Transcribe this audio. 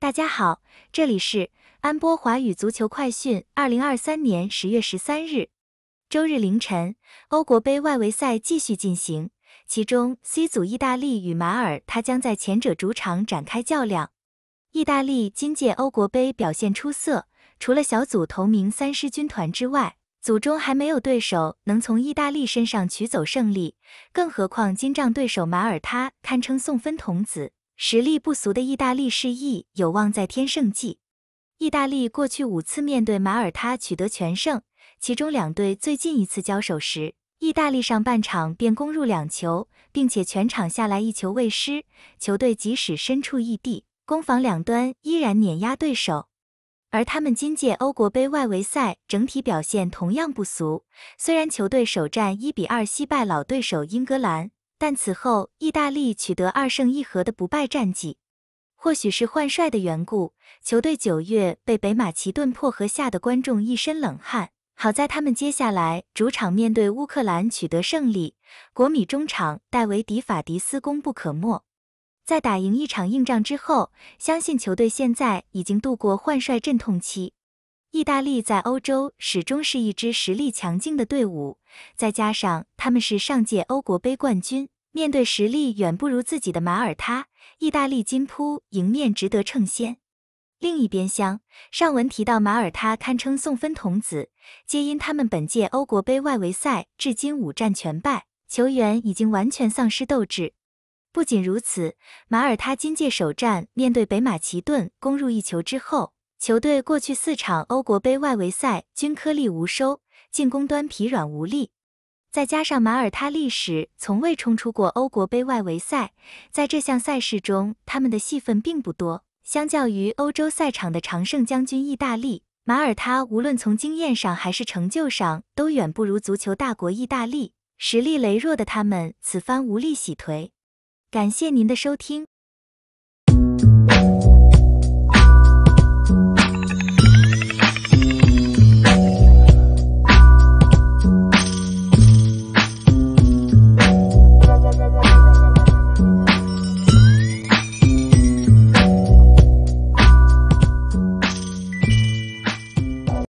大家好，这里是安波华语足球快讯。二零二三年十月十三日，周日凌晨，欧国杯外围赛继续进行，其中 C 组意大利与马耳他将在前者主场展开较量。意大利今届欧国杯表现出色，除了小组头名三狮军团之外，组中还没有对手能从意大利身上取走胜利，更何况金帐对手马耳他堪称送分童子。实力不俗的意大利示意有望再添胜绩。意大利过去五次面对马耳他取得全胜，其中两队最近一次交手时，意大利上半场便攻入两球，并且全场下来一球未失。球队即使身处异地，攻防两端依然碾压对手。而他们今届欧国杯外围赛整体表现同样不俗，虽然球队首战一比二惜败老对手英格兰。但此后，意大利取得二胜一和的不败战绩，或许是换帅的缘故，球队九月被北马其顿破和，吓得观众一身冷汗。好在他们接下来主场面对乌克兰取得胜利，国米中场戴维迪法迪斯功不可没。在打赢一场硬仗之后，相信球队现在已经度过换帅阵痛期。意大利在欧洲始终是一支实力强劲的队伍，再加上他们是上届欧国杯冠军，面对实力远不如自己的马耳他，意大利金扑迎面值得称先。另一边厢，上文提到马耳他堪称送分童子，皆因他们本届欧国杯外围赛至今五战全败，球员已经完全丧失斗志。不仅如此，马耳他今届首战面对北马其顿攻入一球之后。球队过去四场欧国杯外围赛均颗粒无收，进攻端疲软无力。再加上马耳他历史从未冲出过欧国杯外围赛，在这项赛事中，他们的戏份并不多。相较于欧洲赛场的常胜将军意大利，马耳他无论从经验上还是成就上，都远不如足球大国意大利，实力羸弱的他们此番无力洗颓。感谢您的收听。